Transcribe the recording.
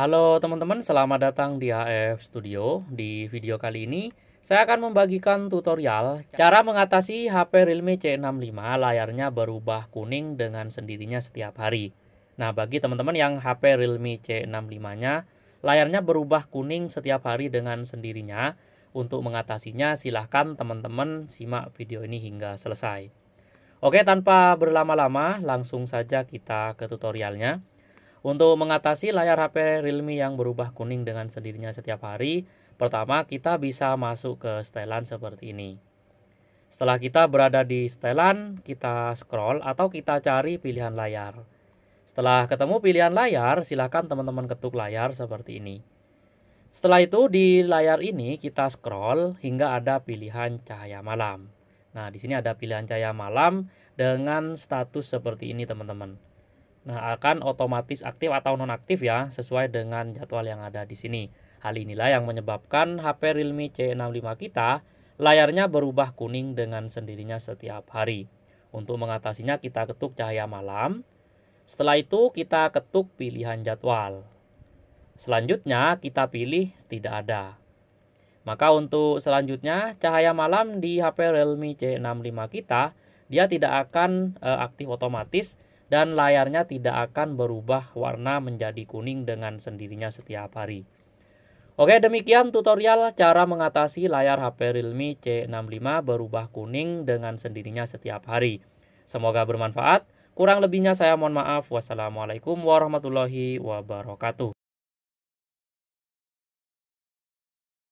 Halo teman-teman, selamat datang di HF Studio. Di video kali ini, saya akan membagikan tutorial cara mengatasi HP Realme C65 layarnya berubah kuning dengan sendirinya setiap hari. Nah, bagi teman-teman yang HP Realme C65-nya, layarnya berubah kuning setiap hari dengan sendirinya, untuk mengatasinya silahkan teman-teman simak video ini hingga selesai. Oke, tanpa berlama-lama, langsung saja kita ke tutorialnya. Untuk mengatasi layar HP Realme yang berubah kuning dengan sendirinya setiap hari, pertama kita bisa masuk ke setelan seperti ini. Setelah kita berada di setelan, kita scroll atau kita cari pilihan layar. Setelah ketemu pilihan layar, silakan teman-teman ketuk layar seperti ini. Setelah itu di layar ini kita scroll hingga ada pilihan cahaya malam. Nah, di sini ada pilihan cahaya malam dengan status seperti ini, teman-teman. Nah, akan otomatis aktif atau nonaktif ya, sesuai dengan jadwal yang ada di sini. Hal inilah yang menyebabkan HP Realme C65 kita layarnya berubah kuning dengan sendirinya setiap hari. Untuk mengatasinya kita ketuk cahaya malam. Setelah itu kita ketuk pilihan jadwal. Selanjutnya kita pilih tidak ada. Maka untuk selanjutnya cahaya malam di HP Realme C65 kita dia tidak akan eh, aktif otomatis dan layarnya tidak akan berubah warna menjadi kuning dengan sendirinya setiap hari. Oke demikian tutorial cara mengatasi layar HP Realme C65 berubah kuning dengan sendirinya setiap hari. Semoga bermanfaat. Kurang lebihnya saya mohon maaf. Wassalamualaikum warahmatullahi wabarakatuh.